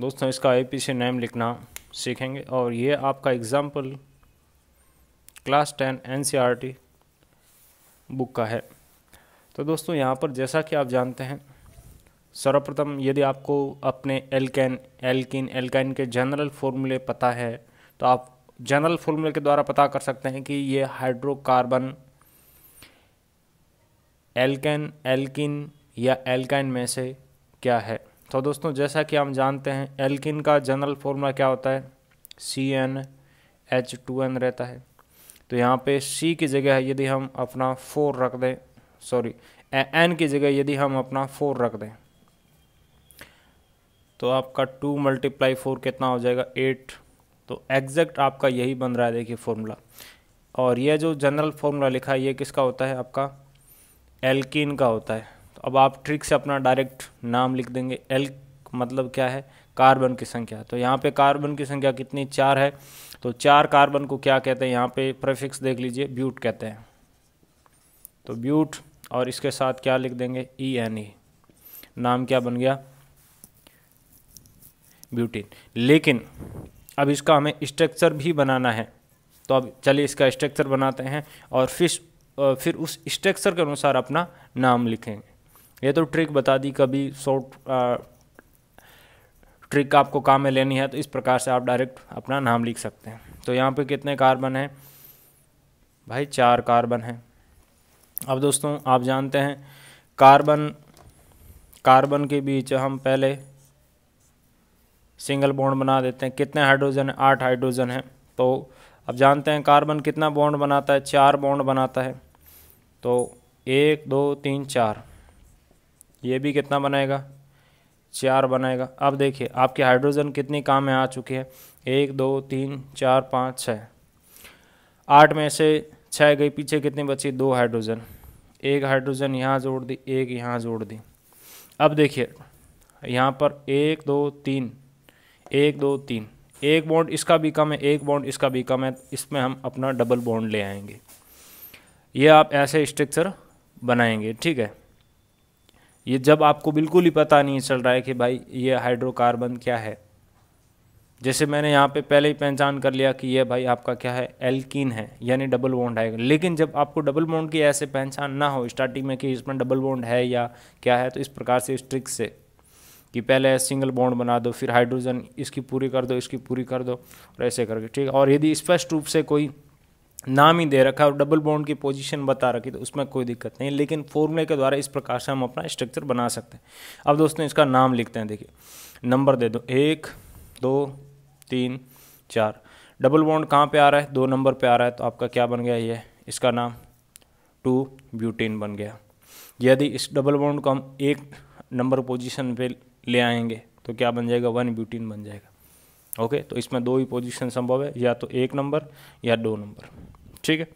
दोस्तों इसका आई C name लिखना सीखेंगे और ये आपका एग्ज़ाम्पल क्लास टेन एन बुक का है तो दोस्तों यहाँ पर जैसा कि आप जानते हैं सर्वप्रथम यदि आपको अपने एल्केन एल्किन एल्काइन के जनरल फॉर्मूले पता है तो आप जनरल फॉर्मूले के द्वारा पता कर सकते हैं कि ये हाइड्रोकार्बन एल्केन एल्किन या एल्काइन में से क्या है तो दोस्तों जैसा कि हम जानते हैं एल्किन का जनरल फॉर्मूला क्या होता है C N H two N रहता है तो यहाँ पे सी की जगह यदि हम अपना फोर रख दें सॉरी एन की जगह यदि हम अपना फोर रख दें तो आपका टू मल्टीप्लाई फोर कितना हो जाएगा एट तो एग्जैक्ट आपका यही बन रहा है देखिए फॉर्मूला और यह जो जनरल फॉर्मूला लिखा है ये किसका होता है आपका एल्किन का होता है तो अब आप ट्रिक से अपना डायरेक्ट नाम लिख देंगे एल मतलब क्या है कार्बन की संख्या तो यहाँ पे कार्बन की संख्या कितनी चार है तो चार कार्बन को क्या कहते हैं यहाँ पे प्रेफिक्स देख लीजिए ब्यूट कहते हैं तो ब्यूट और इसके साथ क्या लिख देंगे ई एन ई नाम क्या बन गया ब्यूटीन लेकिन अब इसका हमें स्ट्रक्चर भी बनाना है तो अब चलिए इसका स्ट्रक्चर बनाते हैं और फिर फिर उस स्ट्रक्चर के अनुसार अपना नाम लिखेंगे ये तो ट्रिक बता दी कभी शॉर्ट ट्रिक आपको काम में लेनी है तो इस प्रकार से आप डायरेक्ट अपना नाम लिख सकते हैं तो यहाँ पे कितने कार्बन हैं भाई चार कार्बन हैं अब दोस्तों आप जानते हैं कार्बन कार्बन के बीच हम पहले सिंगल बॉन्ड बना देते हैं कितने हाइड्रोजन है आठ हाइड्रोजन है तो अब जानते हैं कार्बन कितना बॉन्ड बनाता है चार बॉन्ड बनाता है तो एक दो तीन चार ये भी कितना बनाएगा चार बनाएगा अब देखिए आपके हाइड्रोजन कितनी काम में आ चुके हैं एक दो तीन चार पाँच छः आठ में से छः गई पीछे कितनी बची दो हाइड्रोजन एक हाइड्रोजन यहाँ जोड़ दी एक यहाँ जोड़ दी अब देखिए यहाँ पर एक दो तीन एक दो तीन एक बॉन्ड इसका भी कम है एक बॉन्ड इसका भी कम है इसमें हम अपना डबल बॉन्ड ले आएंगे ये आप ऐसे स्ट्रक्चर बनाएंगे ठीक है ये जब आपको बिल्कुल ही पता नहीं चल रहा है कि भाई ये हाइड्रोकार्बन क्या है जैसे मैंने यहाँ पे पहले ही पहचान कर लिया कि ये भाई आपका क्या है एल्किन है यानी डबल बॉन्ड आएगा लेकिन जब आपको डबल बॉन्ड की ऐसे पहचान ना हो स्टार्टिंग में कि इसमें डबल बॉन्ड है या क्या है तो इस प्रकार से स्ट्रिक्स से कि पहले सिंगल बॉन्ड बना दो फिर हाइड्रोजन इसकी पूरी कर दो इसकी पूरी कर दो और ऐसे करके ठीक है और यदि स्पष्ट रूप से कोई नाम ही दे रखा है और डबल बॉन्ड की पोजीशन बता रखी तो उसमें कोई दिक्कत नहीं लेकिन फॉर्मूले के द्वारा इस प्रकार से हम अपना स्ट्रक्चर बना सकते हैं अब दोस्तों इसका नाम लिखते हैं देखिए नंबर दे दो एक दो तीन चार डबल बॉन्ड कहाँ पे आ रहा है दो नंबर पे आ रहा है तो आपका क्या बन गया ये इसका नाम टू ब्यूटीन बन गया यदि इस डबल बॉन्ड को हम एक नंबर पोजिशन पर ले आएंगे तो क्या बन जाएगा वन ब्यूटीन बन जाएगा ओके तो इसमें दो ही पोजीशन संभव है या तो एक नंबर या दो नंबर Chega.